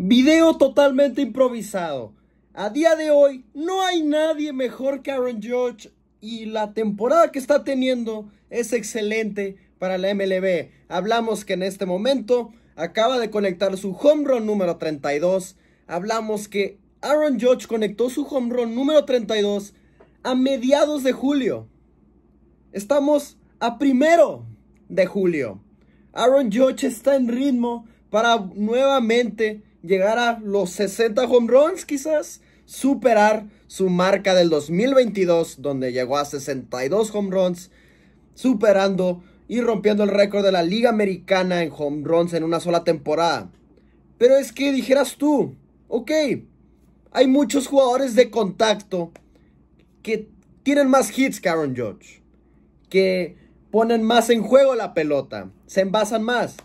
Video totalmente improvisado. A día de hoy no hay nadie mejor que Aaron George y la temporada que está teniendo es excelente para la MLB. Hablamos que en este momento acaba de conectar su home run número 32. Hablamos que Aaron George conectó su home run número 32 a mediados de julio. Estamos a primero de julio. Aaron Judge está en ritmo para nuevamente llegar a los 60 home runs quizás, superar su marca del 2022 donde llegó a 62 home runs, superando y rompiendo el récord de la Liga Americana en home runs en una sola temporada. Pero es que dijeras tú, ok, hay muchos jugadores de contacto que tienen más hits que Aaron Judge, que ponen más en juego la pelota, se envasan más.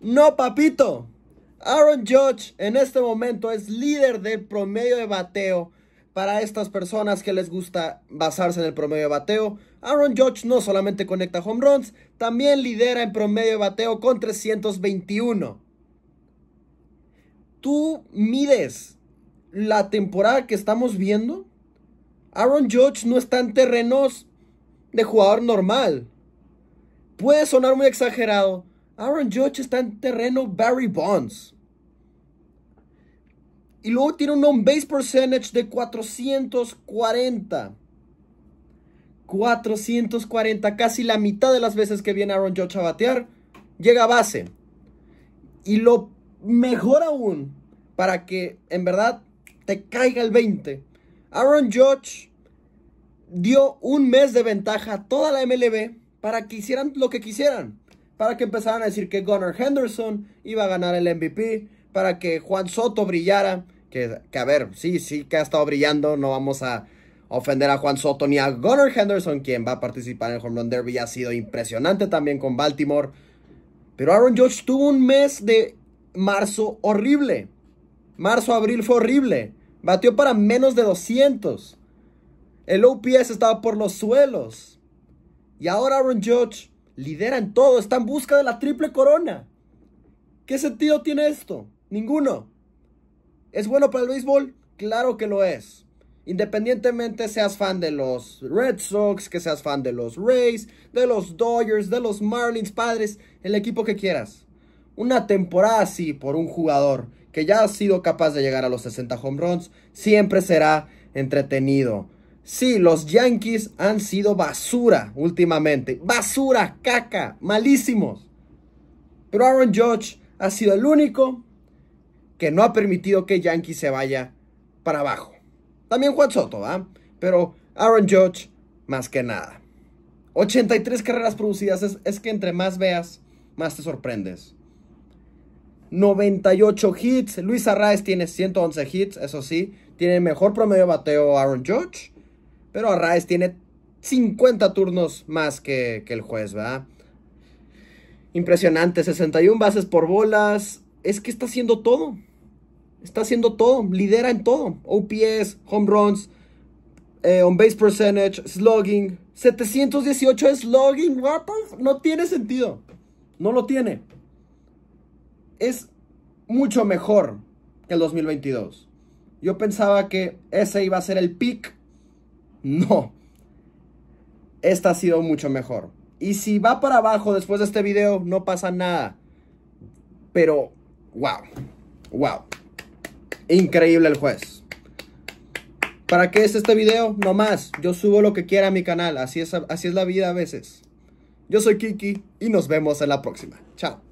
No, papito, Aaron Judge en este momento es líder del promedio de bateo para estas personas que les gusta basarse en el promedio de bateo. Aaron Judge no solamente conecta home runs, también lidera en promedio de bateo con 321. Tú mides la temporada que estamos viendo. Aaron Judge no está en terrenos de jugador normal. Puede sonar muy exagerado, Aaron Judge está en terreno Barry Bonds. Y luego tiene un on-base percentage de 440. 440, casi la mitad de las veces que viene Aaron Judge a batear, llega a base. Y lo mejor aún, para que en verdad te caiga el 20. Aaron Judge dio un mes de ventaja a toda la MLB para que hicieran lo que quisieran para que empezaran a decir que Gunnar Henderson iba a ganar el MVP, para que Juan Soto brillara, que, que a ver, sí, sí que ha estado brillando, no vamos a ofender a Juan Soto ni a Gunnar Henderson, quien va a participar en el Home Run Derby, ha sido impresionante también con Baltimore. Pero Aaron Judge tuvo un mes de marzo horrible. Marzo, abril fue horrible. Batió para menos de 200. El OPS estaba por los suelos. Y ahora Aaron Judge lideran todo, está en busca de la triple corona. ¿Qué sentido tiene esto? Ninguno. ¿Es bueno para el béisbol? Claro que lo es. Independientemente seas fan de los Red Sox, que seas fan de los Rays, de los Dodgers, de los Marlins, padres, el equipo que quieras. Una temporada así por un jugador que ya ha sido capaz de llegar a los 60 home runs siempre será entretenido. Sí, los Yankees han sido basura últimamente. Basura, caca, malísimos. Pero Aaron Judge ha sido el único que no ha permitido que Yankees se vaya para abajo. También Juan Soto, ¿ah? Pero Aaron Judge, más que nada. 83 carreras producidas. Es, que entre más veas, más te sorprendes. 98 hits. Luis Arraez tiene 111 hits, eso sí. Tiene mejor promedio de bateo Aaron Judge. Pero Arraez tiene 50 turnos más que, el juez, ¿verdad? Impresionante, 61 bases por bolas. Es que está haciendo todo. Está haciendo todo, lidera en todo. OPS, home runs, eh, on base percentage, slugging. 718 es slugging, No tiene sentido. No lo tiene. Es mucho mejor que el 2022. Yo pensaba que ese iba a ser el pick no. Esta ha sido mucho mejor. Y si va para abajo después de este video, no pasa nada. Pero, wow. Wow. Increíble el juez. ¿Para qué es este video? No más. Yo subo lo que quiera a mi canal. Así es, así es la vida a veces. Yo soy Kiki y nos vemos en la próxima. Chao.